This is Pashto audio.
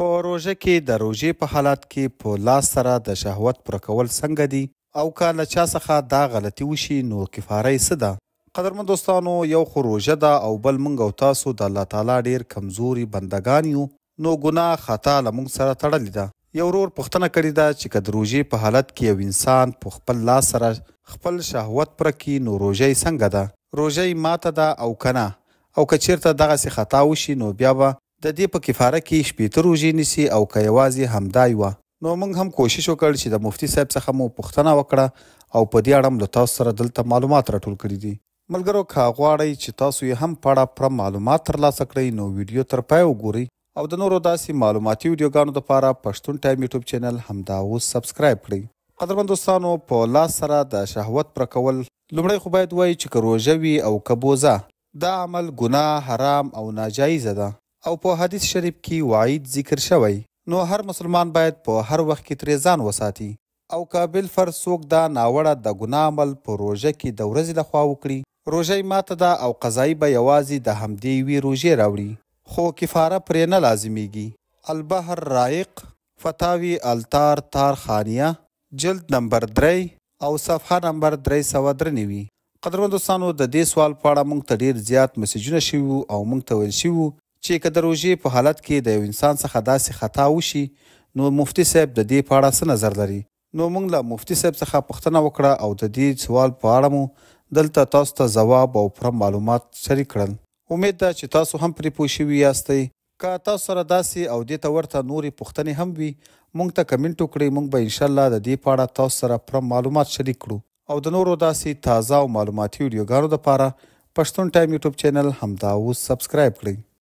په روژه کې د روژې په حالت کې په لاس سره د شهوت پر کول څنګه دي او کله چا څخه دا غلطي وشي نو کفاره څه ده قدرمن دوستانو یو خو روژه ده او بل مونږ او تاسو د الله تعالی ډیر کمزوري بندگان یو نو ګناه خطا لمونږ سره تړلې ده یو ورور پښتنه کړې ده چې کدروژي په حالت کې یو انسان په خپل لاس سره خپل شهوت پر کې نو روژي څنګه ده روژي ماته ده او کنه او کچیرته دغه سي خطا وشي نو بیا به د دې په کفاره کې شپېته روژې نیسي او که یوازې همدا یوه نو موږ هم کوشش وکړ چې د مفتي صاحب څخه مو پوښتنه وکړه او په دې اړه له تاسو سره دلته معلومات راټول کړي دي ملګرو که غواړئ چې تاسو یې هم پړه پړه معلومات ترلاسه کړئ نو ویډیو تر پای وګورئ او د نورو داسې معلوماتي ویډیوګانو لپاره پښتون ټایم یوټیوب چینل همدا اوس سبسکرایب کړئ قدرمن دوستانو په لاس سره د شهوت پر کول لمړی خو باید وایي چې کروژوي او کبوزه دا عمل ګناه حرام او ناجایز ده او په حدیث شریف کې وعید ذکر شوی نو هر مسلمان باید په هر وخت کې ترې ځان وساتي او قابل فر څوک دا ناوړه د ګناه عمل په روژه کې د ورځې لخوا وکړي روژه ماته ده او قضایي به یوازې د همدې وی روژې راوړي خو کفاره پرې نه لازمیږي البحر رائق فتاوی التار تار خانیه جلد نمبر 3 او صفحه نمبر 393 قدرمن دوستانو د دې سوال په اړه مونږ ته ډیر زیات مسیجونه شیو او مونږ ته ویل شیو چې که د روژې په حالت کې د یو انسان څخه داسې خطا وشي نو مفتی صاحب د دې په اړه څه نظر لري نو موږ له مفتی صاحب څخه پوښتنه وکړه او د دې سوال په اړه مو دلته تاسو ته جواب او پر معلومات شریک کړل امید ده چې تاسو هم پرې پوه شوي یاستئ که تاسو سره داسې او دې ته ورته نورې پوښتنې هم وي موږ ته کمنټ وکړئ موږ به ان شاء الله د دې په اړه تاسو سره پر معلومات شریک کړو او د نورو داسې تازه او معلوماتي ویډیوګانو لپاره پښتون ټایم یوټیوب چینل همدا اوس سبسکرایب کړئ